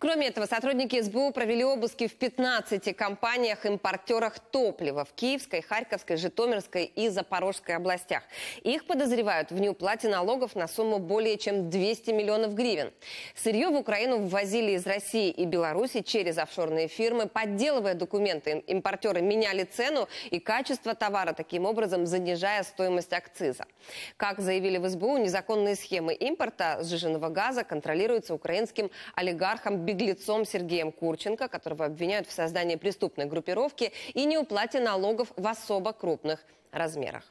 Кроме этого, сотрудники СБУ провели обыски в 15 компаниях-импортерах топлива в Киевской, Харьковской, Житомирской и Запорожской областях. Их подозревают в неуплате налогов на сумму более чем 200 миллионов гривен. Сырье в Украину ввозили из России и Беларуси через офшорные фирмы, подделывая документы. Импортеры меняли цену и качество товара, таким образом занижая стоимость акциза. Как заявили в СБУ, незаконные схемы импорта сжиженного газа контролируются украинским олигархом беглецом Сергеем Курченко, которого обвиняют в создании преступной группировки и неуплате налогов в особо крупных размерах.